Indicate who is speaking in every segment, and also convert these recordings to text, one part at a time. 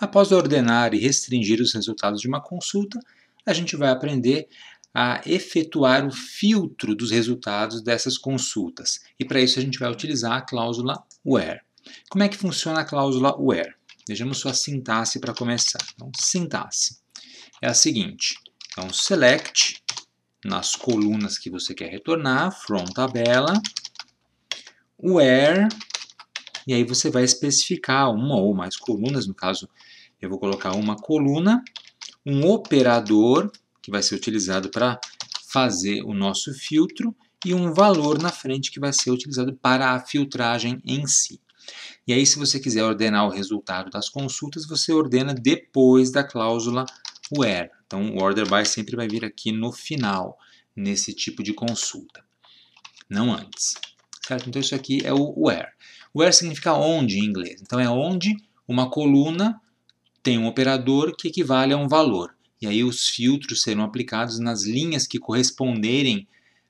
Speaker 1: Após ordenar e restringir os resultados de uma consulta, a gente vai aprender a efetuar o filtro dos resultados dessas consultas. E para isso a gente vai utilizar a cláusula WHERE. Como é que funciona a cláusula WHERE? Vejamos sua sintaxe para começar. Então, sintaxe é a seguinte. Então, select, nas colunas que você quer retornar, from tabela, where, e aí você vai especificar uma ou mais colunas, no caso, eu vou colocar uma coluna, um operador, que vai ser utilizado para fazer o nosso filtro, e um valor na frente que vai ser utilizado para a filtragem em si. E aí, se você quiser ordenar o resultado das consultas, você ordena depois da cláusula where. Então, o order by sempre vai vir aqui no final, nesse tipo de consulta, não antes. Certo? Então, isso aqui é o where. Where significa onde em inglês. Então, é onde uma coluna tem um operador que equivale a um valor. E aí os filtros serão aplicados nas linhas que corresponderem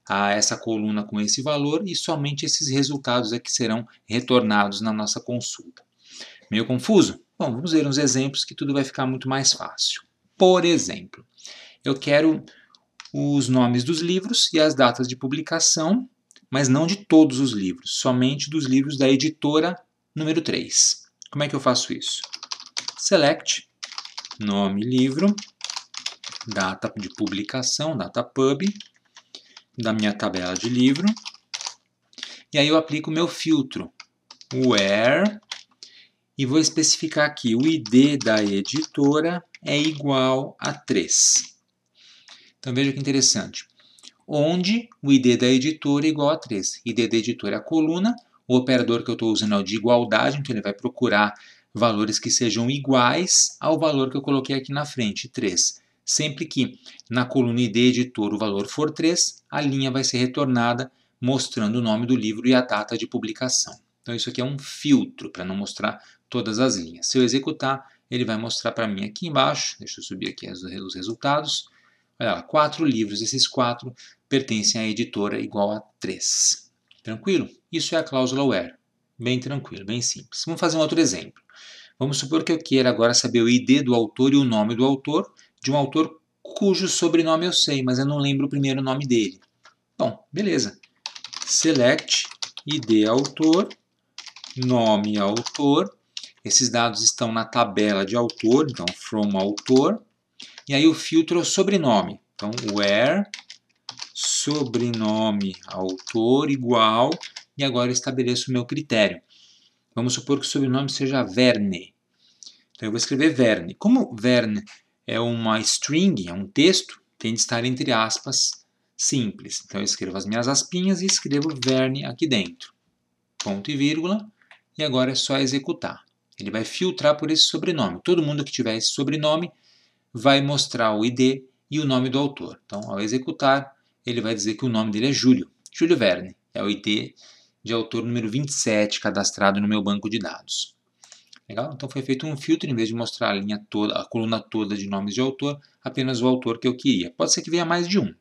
Speaker 1: a essa coluna com esse valor e somente esses resultados é que serão retornados na nossa consulta. Meio confuso? Bom, vamos ver uns exemplos que tudo vai ficar muito mais fácil. Por exemplo, eu quero os nomes dos livros e as datas de publicação, mas não de todos os livros, somente dos livros da editora número 3. Como é que eu faço isso? select nome livro, data de publicação, data pub, da minha tabela de livro, e aí eu aplico o meu filtro, where, e vou especificar aqui o ID da editora é igual a 3. Então veja que interessante, onde o ID da editora é igual a 3. ID da editora é a coluna, o operador que eu estou usando é o de igualdade, então ele vai procurar valores que sejam iguais ao valor que eu coloquei aqui na frente, 3. Sempre que na coluna ID editor o valor for 3, a linha vai ser retornada mostrando o nome do livro e a data de publicação. Então isso aqui é um filtro para não mostrar todas as linhas. Se eu executar, ele vai mostrar para mim aqui embaixo, deixa eu subir aqui os resultados, olha lá, quatro livros, esses quatro pertencem à editora igual a 3. Tranquilo? Isso é a cláusula WHERE. Bem tranquilo, bem simples. Vamos fazer um outro exemplo. Vamos supor que eu queira agora saber o ID do autor e o nome do autor, de um autor cujo sobrenome eu sei, mas eu não lembro o primeiro nome dele. Bom, beleza. Select ID autor, nome autor. Esses dados estão na tabela de autor, então from autor. E aí o filtro sobrenome. Então where sobrenome autor igual e agora eu estabeleço o meu critério. Vamos supor que o sobrenome seja Verne. Então eu vou escrever Verne. Como Verne é uma string, é um texto, tem de estar entre aspas simples. Então eu escrevo as minhas aspinhas e escrevo Verne aqui dentro. Ponto e vírgula. E agora é só executar. Ele vai filtrar por esse sobrenome. Todo mundo que tiver esse sobrenome vai mostrar o ID e o nome do autor. Então, ao executar, ele vai dizer que o nome dele é Júlio, Júlio Verne, é o ID de autor número 27 cadastrado no meu banco de dados. Legal? Então foi feito um filtro, em vez de mostrar a linha toda, a coluna toda de nomes de autor, apenas o autor que eu queria. Pode ser que venha mais de um.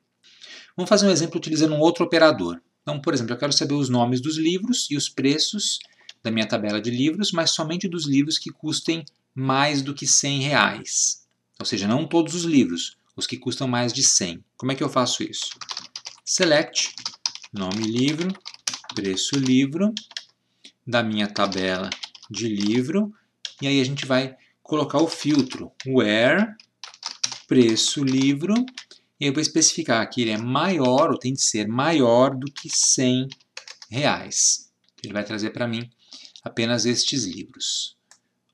Speaker 1: Vamos fazer um exemplo utilizando um outro operador. Então, por exemplo, eu quero saber os nomes dos livros e os preços da minha tabela de livros, mas somente dos livros que custem mais do que 100 reais. Ou seja, não todos os livros, os que custam mais de 100. Como é que eu faço isso? Select, nome livro, preço livro da minha tabela de livro e aí a gente vai colocar o filtro where preço livro e eu vou especificar que ele é maior ou tem de ser maior do que 100 reais. Ele vai trazer para mim apenas estes livros.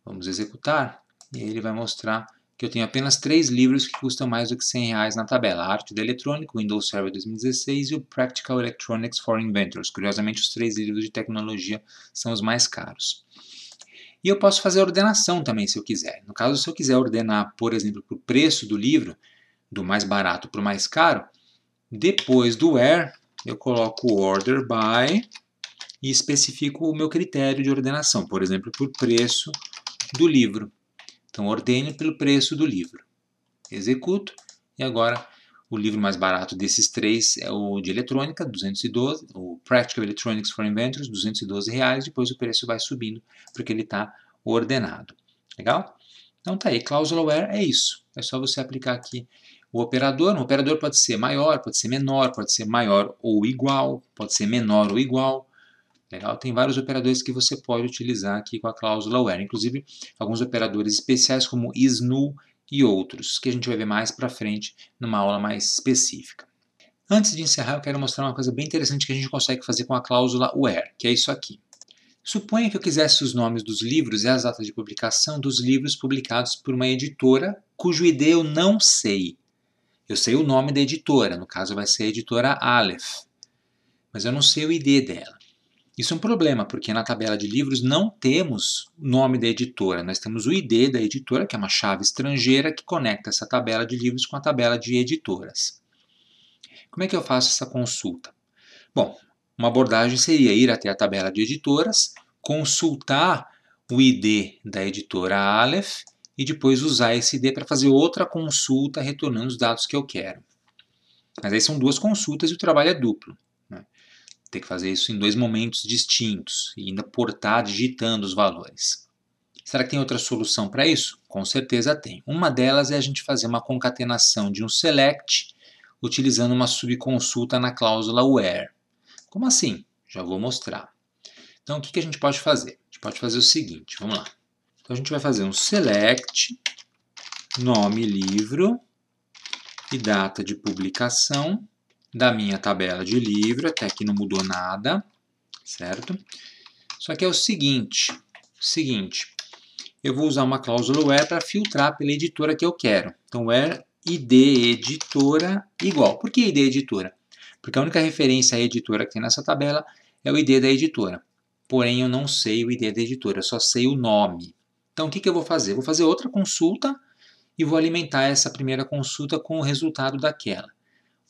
Speaker 1: Vamos executar e ele vai mostrar que eu tenho apenas três livros que custam mais do que 100 reais na tabela, a Arte do Eletrônico, Windows Server 2016 e o Practical Electronics for Inventors. Curiosamente, os três livros de tecnologia são os mais caros. E eu posso fazer ordenação também, se eu quiser. No caso, se eu quiser ordenar, por exemplo, por preço do livro, do mais barato para o mais caro, depois do where, eu coloco order by e especifico o meu critério de ordenação, por exemplo, por preço do livro. Então, ordene pelo preço do livro. Executo. E agora, o livro mais barato desses três é o de eletrônica, 212, o Practical Electronics for Inventors, 212 reais. Depois o preço vai subindo, porque ele está ordenado. Legal? Então tá aí, cláusula where é isso. É só você aplicar aqui o operador. Um operador pode ser maior, pode ser menor, pode ser maior ou igual, pode ser menor ou igual, Legal? Tem vários operadores que você pode utilizar aqui com a cláusula where, inclusive alguns operadores especiais como is null e outros, que a gente vai ver mais para frente numa aula mais específica. Antes de encerrar, eu quero mostrar uma coisa bem interessante que a gente consegue fazer com a cláusula where, que é isso aqui. Suponha que eu quisesse os nomes dos livros e as datas de publicação dos livros publicados por uma editora cujo ID eu não sei. Eu sei o nome da editora, no caso vai ser a editora Aleph, mas eu não sei o ID dela. Isso é um problema, porque na tabela de livros não temos o nome da editora, nós temos o ID da editora, que é uma chave estrangeira que conecta essa tabela de livros com a tabela de editoras. Como é que eu faço essa consulta? Bom, uma abordagem seria ir até a tabela de editoras, consultar o ID da editora Aleph e depois usar esse ID para fazer outra consulta retornando os dados que eu quero. Mas aí são duas consultas e o trabalho é duplo ter que fazer isso em dois momentos distintos e ainda portar tá digitando os valores. Será que tem outra solução para isso? Com certeza tem. Uma delas é a gente fazer uma concatenação de um select utilizando uma subconsulta na cláusula where. Como assim? Já vou mostrar. Então, o que, que a gente pode fazer? A gente pode fazer o seguinte, vamos lá. Então, a gente vai fazer um select, nome livro e data de publicação da minha tabela de livro, até que não mudou nada, certo? Só que é o seguinte, seguinte, eu vou usar uma cláusula where para filtrar pela editora que eu quero. Então, where id editora igual. Por que id editora? Porque a única referência à editora que tem nessa tabela é o id da editora. Porém, eu não sei o id da editora, eu só sei o nome. Então, o que, que eu vou fazer? Vou fazer outra consulta e vou alimentar essa primeira consulta com o resultado daquela.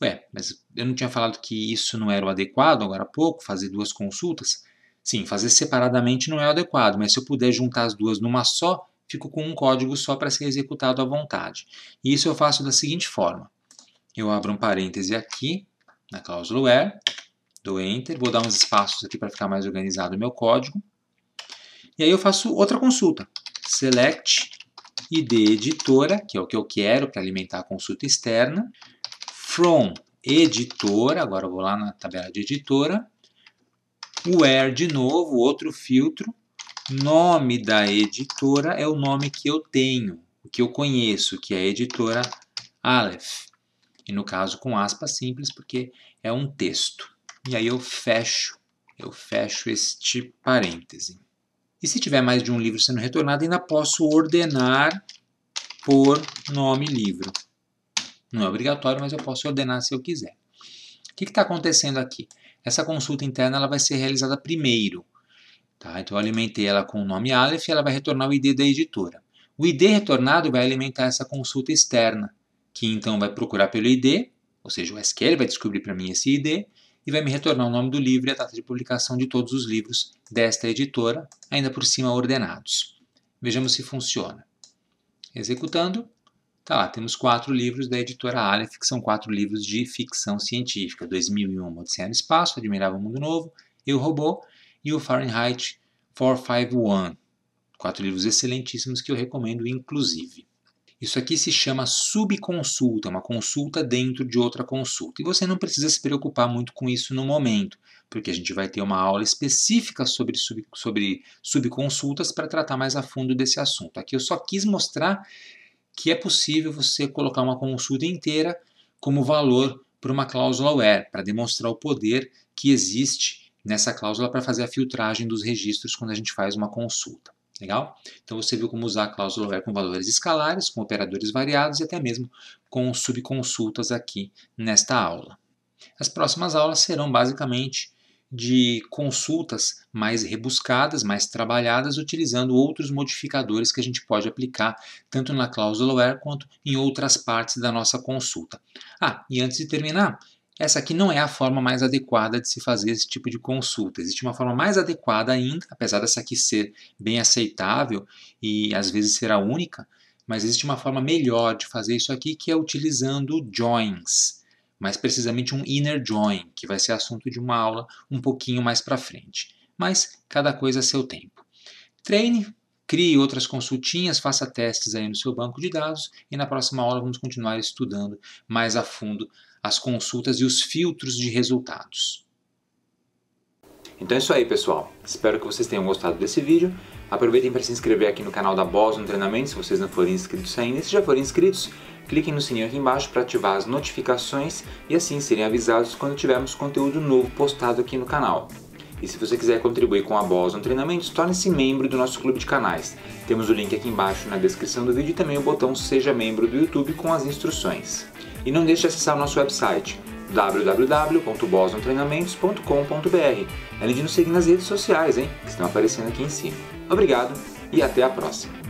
Speaker 1: Ué, mas eu não tinha falado que isso não era o adequado agora há pouco, fazer duas consultas? Sim, fazer separadamente não é adequado, mas se eu puder juntar as duas numa só, fico com um código só para ser executado à vontade. E isso eu faço da seguinte forma. Eu abro um parêntese aqui, na cláusula where, dou enter, vou dar uns espaços aqui para ficar mais organizado o meu código. E aí eu faço outra consulta. Select ID editora, que é o que eu quero para alimentar a consulta externa from editora, agora eu vou lá na tabela de editora, where de novo, outro filtro, nome da editora é o nome que eu tenho, o que eu conheço, que é a editora Aleph. E no caso com aspas simples, porque é um texto. E aí eu fecho, eu fecho este parêntese. E se tiver mais de um livro sendo retornado, ainda posso ordenar por nome livro. Não é obrigatório, mas eu posso ordenar se eu quiser. O que está acontecendo aqui? Essa consulta interna ela vai ser realizada primeiro. Tá? Então, eu alimentei ela com o nome Aleph e ela vai retornar o ID da editora. O ID retornado vai alimentar essa consulta externa, que então vai procurar pelo ID, ou seja, o SQL vai descobrir para mim esse ID e vai me retornar o nome do livro e a data de publicação de todos os livros desta editora, ainda por cima ordenados. Vejamos se funciona. Executando, Tá lá, temos quatro livros da editora Aleph, que são quatro livros de ficção científica. 2001, Odisseia no Espaço, Admirável Mundo Novo, Eu Robô e o Fahrenheit 451. Quatro livros excelentíssimos que eu recomendo, inclusive. Isso aqui se chama subconsulta, uma consulta dentro de outra consulta. E você não precisa se preocupar muito com isso no momento, porque a gente vai ter uma aula específica sobre, sub, sobre subconsultas para tratar mais a fundo desse assunto. Aqui eu só quis mostrar que é possível você colocar uma consulta inteira como valor para uma cláusula where, para demonstrar o poder que existe nessa cláusula para fazer a filtragem dos registros quando a gente faz uma consulta. Legal? Então você viu como usar a cláusula where com valores escalares, com operadores variados e até mesmo com subconsultas aqui nesta aula. As próximas aulas serão basicamente de consultas mais rebuscadas, mais trabalhadas, utilizando outros modificadores que a gente pode aplicar tanto na cláusula where quanto em outras partes da nossa consulta. Ah, e antes de terminar, essa aqui não é a forma mais adequada de se fazer esse tipo de consulta. Existe uma forma mais adequada ainda, apesar dessa aqui ser bem aceitável e às vezes ser a única, mas existe uma forma melhor de fazer isso aqui que é utilizando joins mais precisamente um inner join, que vai ser assunto de uma aula um pouquinho mais para frente. Mas cada coisa a seu tempo. Treine, crie outras consultinhas, faça testes aí no seu banco de dados e na próxima aula vamos continuar estudando mais a fundo as consultas e os filtros de resultados. Então é isso aí, pessoal. Espero que vocês tenham gostado desse vídeo. Aproveitem para se inscrever aqui no canal da no Treinamento, se vocês não forem inscritos ainda. E se já forem inscritos, cliquem no sininho aqui embaixo para ativar as notificações e assim serem avisados quando tivermos conteúdo novo postado aqui no canal. E se você quiser contribuir com a Boson Treinamentos, torne-se membro do nosso clube de canais. Temos o link aqui embaixo na descrição do vídeo e também o botão Seja Membro do YouTube com as instruções. E não deixe de acessar o nosso website www.bosontreinamentos.com.br além de nos seguir nas redes sociais, hein, que estão aparecendo aqui em cima. Obrigado e até a próxima!